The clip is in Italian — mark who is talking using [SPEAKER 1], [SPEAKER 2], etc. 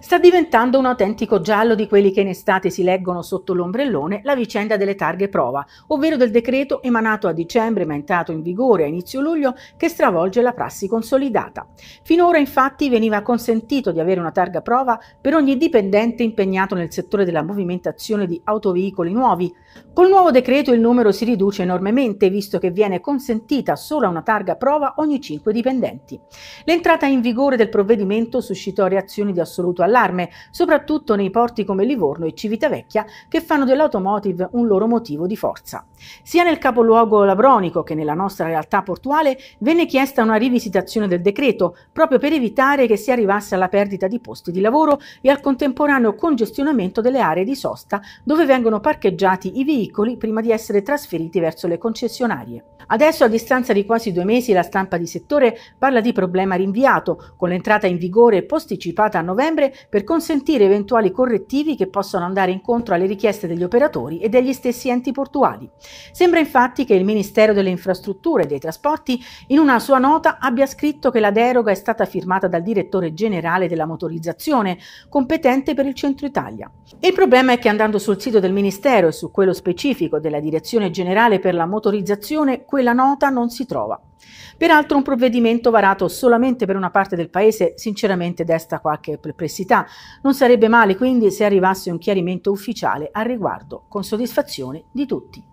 [SPEAKER 1] Sta diventando un autentico giallo di quelli che in estate si leggono sotto l'ombrellone la vicenda delle targhe prova, ovvero del decreto emanato a dicembre ma entrato in vigore a inizio luglio che stravolge la prassi consolidata. Finora infatti veniva consentito di avere una targa prova per ogni dipendente impegnato nel settore della movimentazione di autoveicoli nuovi. Col nuovo decreto il numero si riduce enormemente visto che viene consentita solo una targa prova ogni 5 dipendenti. L'entrata in vigore del provvedimento suscitò reazioni di assoluto allarme, soprattutto nei porti come Livorno e Civitavecchia che fanno dell'automotive un loro motivo di forza. Sia nel capoluogo labronico che nella nostra realtà portuale venne chiesta una rivisitazione del decreto proprio per evitare che si arrivasse alla perdita di posti di lavoro e al contemporaneo congestionamento delle aree di sosta dove vengono parcheggiati i veicoli prima di essere trasferiti verso le concessionarie. Adesso a distanza di quasi due mesi la stampa di settore parla di problema rinviato, con l'entrata in vigore posticipata a novembre per consentire eventuali correttivi che possano andare incontro alle richieste degli operatori e degli stessi enti portuali. Sembra infatti che il Ministero delle Infrastrutture e dei Trasporti in una sua nota abbia scritto che la deroga è stata firmata dal direttore generale della motorizzazione, competente per il centro Italia. Il problema è che andando sul sito del Ministero e su quello specifico della Direzione Generale per la Motorizzazione, quella nota non si trova. Peraltro un provvedimento varato solamente per una parte del paese sinceramente desta qualche perplessità. Non sarebbe male quindi se arrivasse un chiarimento ufficiale al riguardo, con soddisfazione di tutti.